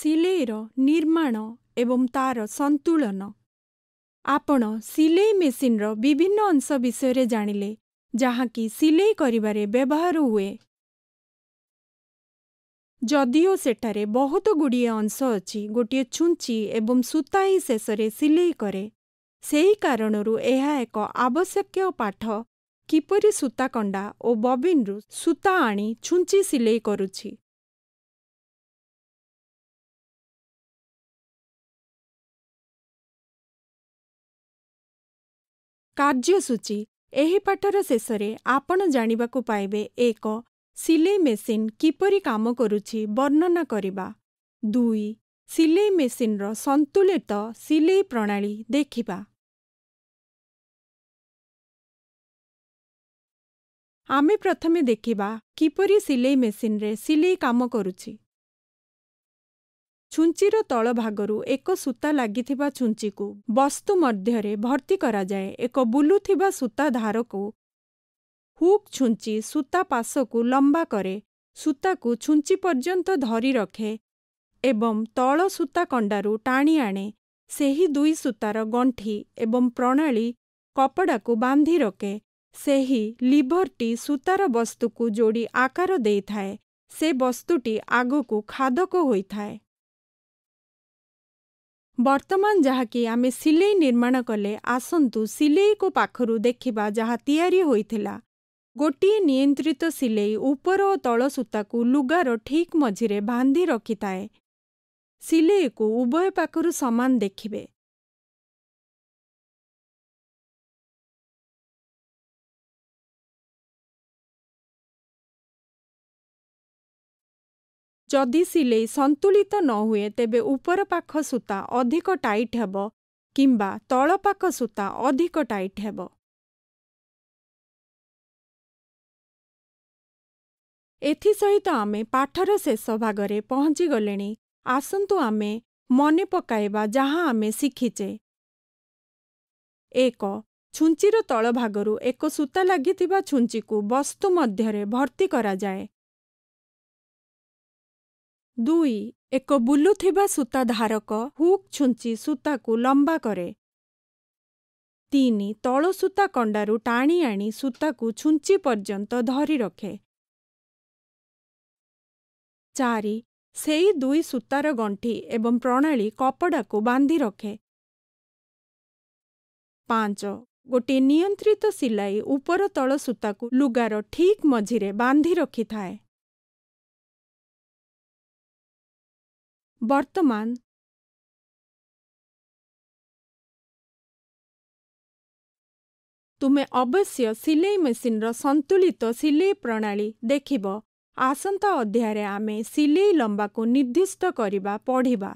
ସିଲେଇର ନିର୍ମାଣ ଏବଂ ତା'ର ସନ୍ତୁଳନ ଆପଣ ସିଲେଇ ମେସିନ୍ର ବିଭିନ୍ନ ଅଂଶ ବିଷୟରେ ଜାଣିଲେ ଯାହାକି ସିଲେଇ କରିବାରେ ବ୍ୟବହାର ହୁଏ ଯଦିଓ ସେଠାରେ ବହୁତ ଗୁଡ଼ିଏ ଅଂଶ ଅଛି ଗୋଟିଏ ଛୁଞ୍ଚି ଏବଂ ସୂତା ହିଁ ଶେଷରେ ସିଲେଇ କରେ ସେହି କାରଣରୁ ଏହା ଏକ ଆବଶ୍ୟକୀୟ ପାଠ କିପରି ସୂତାକଣ୍ଡା ଓ ବବିନ୍ରୁ ସୂତା ଆଣି ଛୁଞ୍ଚି ସିଲେଇ କରୁଛି କାର୍ଯ୍ୟସୂଚୀ ଏହି ପାଠର ଶେଷରେ ଆପଣ ଜାଣିବାକୁ ପାଇବେ ଏକ ସିଲେଇ ମେସିନ୍ କିପରି କାମ କରୁଛି ବର୍ଣ୍ଣନା କରିବା ଦୁଇ ସିଲେଇ ମେସିନ୍ର ସନ୍ତୁଳିତ ସିଲେଇ ପ୍ରଣାଳୀ ଦେଖିବା ଆମେ ପ୍ରଥମେ ଦେଖିବା କିପରି ସିଲେଇ ମେସିନ୍ରେ ସିଲେଇ କାମ କରୁଛି ଛୁଞ୍ଚିର ତଳଭାଗରୁ ଏକ ସୂତା ଲାଗିଥିବା ଛୁଞ୍ଚିକୁ ବସ୍ତୁ ମଧ୍ୟରେ ଭର୍ତ୍ତି କରାଯାଏ ଏକ ବୁଲୁଥିବା ସୂତା ଧାରକୁ ହୁକ୍ ଛୁଞ୍ଚି ସୂତା ପାଶକୁ ଲମ୍ବା କରେ ସୂତାକୁ ଛୁଞ୍ଚି ପର୍ଯ୍ୟନ୍ତ ଧରି ରଖେ ଏବଂ ତଳ ସୂତା କଣ୍ଡାରୁ ଟାଣି ଆଣେ ସେହି ଦୁଇ ସୂତାର ଗଣ୍ଠି ଏବଂ ପ୍ରଣାଳୀ କପଡ଼ାକୁ ବାନ୍ଧି ରଖେ ସେହି ଲିଭର୍ଟି ସୂତାର ବସ୍ତୁକୁ ଯୋଡ଼ି ଆକାର ଦେଇଥାଏ ସେ ବସ୍ତୁଟି ଆଗକୁ ଖାଦକ ହୋଇଥାଏ ବର୍ତ୍ତମାନ ଯାହାକି ଆମେ ସିଲେଇ ନିର୍ମାଣ କଲେ ଆସନ୍ତୁ ସିଲେଇକୁ ପାଖରୁ ଦେଖିବା ଯାହା ତିଆରି ହୋଇଥିଲା ଗୋଟିଏ ନିୟନ୍ତ୍ରିତ ସିଲେଇ ଉପର ଓ ତଳ ସୂତାକୁ ଲୁଗାର ଠିକ୍ ମଝିରେ ବାନ୍ଧି ରଖିଥାଏ ସିଲେଇକୁ ଉଭୟ ପାଖରୁ ସମାନ ଦେଖିବେ ଯଦି ସିଲେଇ ସନ୍ତୁଳିତ ନହୁଏ ତେବେ ଉପର ପାଖ ସୂତା ଅଧିକ ଟାଇଟ୍ ହେବ କିମ୍ବା ତଳପାଖ ସୂତା ଅଧିକ ଟାଇଟ୍ ହେବ ଏଥିସହିତ ଆମେ ପାଠର ଶେଷ ଭାଗରେ ପହଞ୍ଚିଗଲେଣି ଆସନ୍ତୁ ଆମେ ମନେ ପକାଇବା ଯାହା ଆମେ ଶିଖିଛେ ଏକ ଛୁଞ୍ଚିର ତଳ ଭାଗରୁ ଏକ ସୂତା ଲାଗିଥିବା ଛୁଞ୍ଚିକୁ ବସ୍ତୁ ମଧ୍ୟରେ ଭର୍ତ୍ତି କରାଯାଏ ଦୁଇ ଏକ ବୁଲୁଥିବା ସୂତାଧାରକ ହୁକ୍ ଛୁଞ୍ଚି ସୂତାକୁ ଲମ୍ବା କରେ ତିନି ତଳ ସୂତା କଣ୍ଡାରୁ ଟାଣି ଆଣି ସୂତାକୁ ଛୁଞ୍ଚି ପର୍ଯ୍ୟନ୍ତ ଧରି ରଖେ ଚାରି ସେଇ ଦୁଇ ସୂତାର ଗଣ୍ଠି ଏବଂ ପ୍ରଣାଳୀ କପଡ଼ାକୁ ବାନ୍ଧି ରଖେ ପାଞ୍ଚ ଗୋଟିଏ ନିୟନ୍ତ୍ରିତ ସିଲାଇ ଉପର ତଳ ସୂତାକୁ ଲୁଗାର ଠିକ୍ ମଝିରେ ବାନ୍ଧି ରଖିଥାଏ ବର୍ତ୍ତମାନ ତୁମେ ଅବଶ୍ୟ ସିଲେଇ ମେସିନ୍ର ସନ୍ତୁଳିତ ସିଲେଇ ପ୍ରଣାଳୀ ଦେଖିବ ଆସନ୍ତା ଅଧ୍ୟାୟରେ ଆମେ ସିଲେଇ ଲମ୍ବାକୁ ନିର୍ଦ୍ଦିଷ୍ଟ କରିବା ପଢ଼ିବା